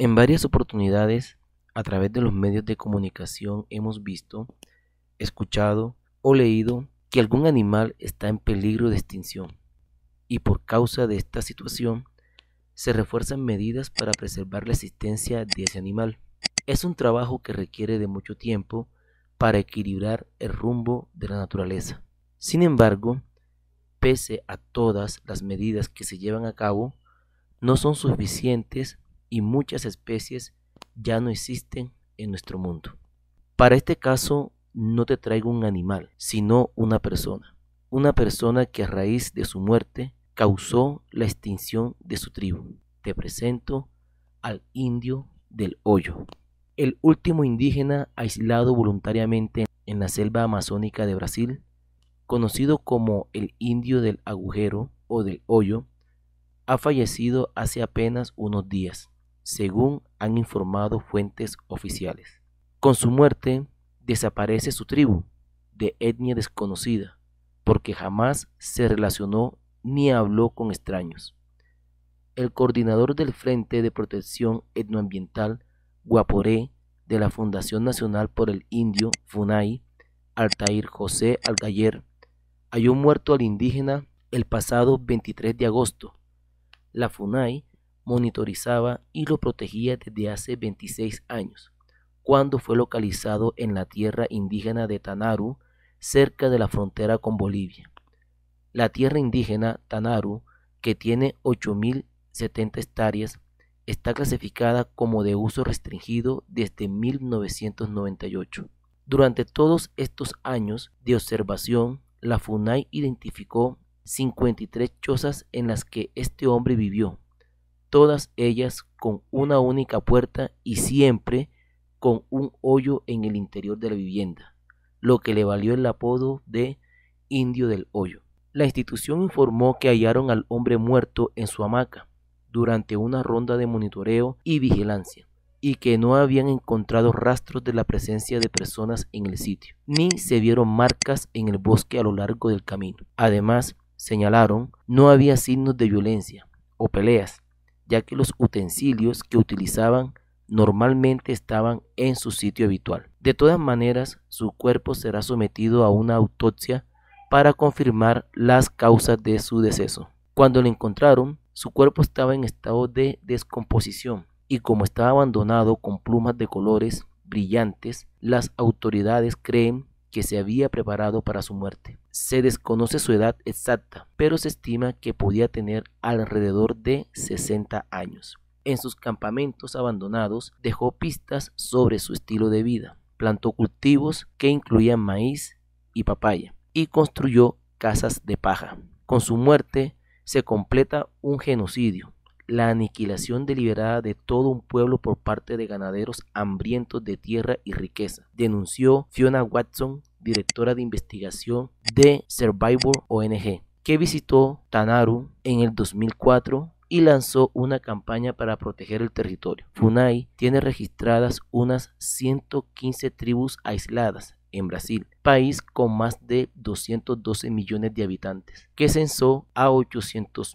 En varias oportunidades, a través de los medios de comunicación, hemos visto, escuchado o leído que algún animal está en peligro de extinción y por causa de esta situación se refuerzan medidas para preservar la existencia de ese animal. Es un trabajo que requiere de mucho tiempo para equilibrar el rumbo de la naturaleza. Sin embargo, pese a todas las medidas que se llevan a cabo, no son suficientes y muchas especies ya no existen en nuestro mundo. Para este caso no te traigo un animal, sino una persona. Una persona que a raíz de su muerte causó la extinción de su tribu. Te presento al indio del hoyo, el último indígena aislado voluntariamente en la selva amazónica de Brasil, conocido como el indio del agujero o del hoyo, ha fallecido hace apenas unos días según han informado fuentes oficiales. Con su muerte desaparece su tribu, de etnia desconocida, porque jamás se relacionó ni habló con extraños. El coordinador del Frente de Protección Etnoambiental Guaporé de la Fundación Nacional por el Indio, FUNAI, Altair José Algayer, halló muerto al indígena el pasado 23 de agosto. La FUNAI monitorizaba y lo protegía desde hace 26 años, cuando fue localizado en la tierra indígena de Tanaru, cerca de la frontera con Bolivia. La tierra indígena Tanaru, que tiene 8.070 hectáreas, está clasificada como de uso restringido desde 1998. Durante todos estos años de observación, la FUNAI identificó 53 chozas en las que este hombre vivió, todas ellas con una única puerta y siempre con un hoyo en el interior de la vivienda, lo que le valió el apodo de Indio del Hoyo. La institución informó que hallaron al hombre muerto en su hamaca durante una ronda de monitoreo y vigilancia y que no habían encontrado rastros de la presencia de personas en el sitio, ni se vieron marcas en el bosque a lo largo del camino. Además, señalaron, no había signos de violencia o peleas, ya que los utensilios que utilizaban normalmente estaban en su sitio habitual. De todas maneras, su cuerpo será sometido a una autopsia para confirmar las causas de su deceso. Cuando lo encontraron, su cuerpo estaba en estado de descomposición y como estaba abandonado con plumas de colores brillantes, las autoridades creen que se había preparado para su muerte. Se desconoce su edad exacta, pero se estima que podía tener alrededor de 60 años. En sus campamentos abandonados dejó pistas sobre su estilo de vida. Plantó cultivos que incluían maíz y papaya y construyó casas de paja. Con su muerte se completa un genocidio la aniquilación deliberada de todo un pueblo por parte de ganaderos hambrientos de tierra y riqueza, denunció Fiona Watson, directora de investigación de Survivor ONG, que visitó Tanaru en el 2004 y lanzó una campaña para proteger el territorio. Funai tiene registradas unas 115 tribus aisladas en Brasil, país con más de 212 millones de habitantes, que censó a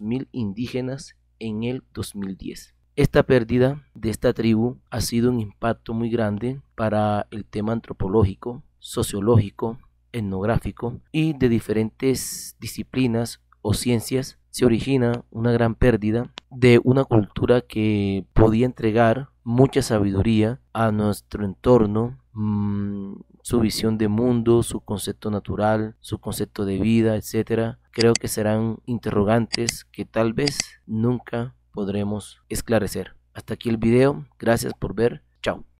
mil indígenas en el 2010. Esta pérdida de esta tribu ha sido un impacto muy grande para el tema antropológico, sociológico, etnográfico y de diferentes disciplinas o ciencias se origina una gran pérdida de una cultura que podía entregar mucha sabiduría a nuestro entorno, mm, su visión de mundo, su concepto natural, su concepto de vida, etcétera. Creo que serán interrogantes que tal vez nunca podremos esclarecer. Hasta aquí el video, gracias por ver.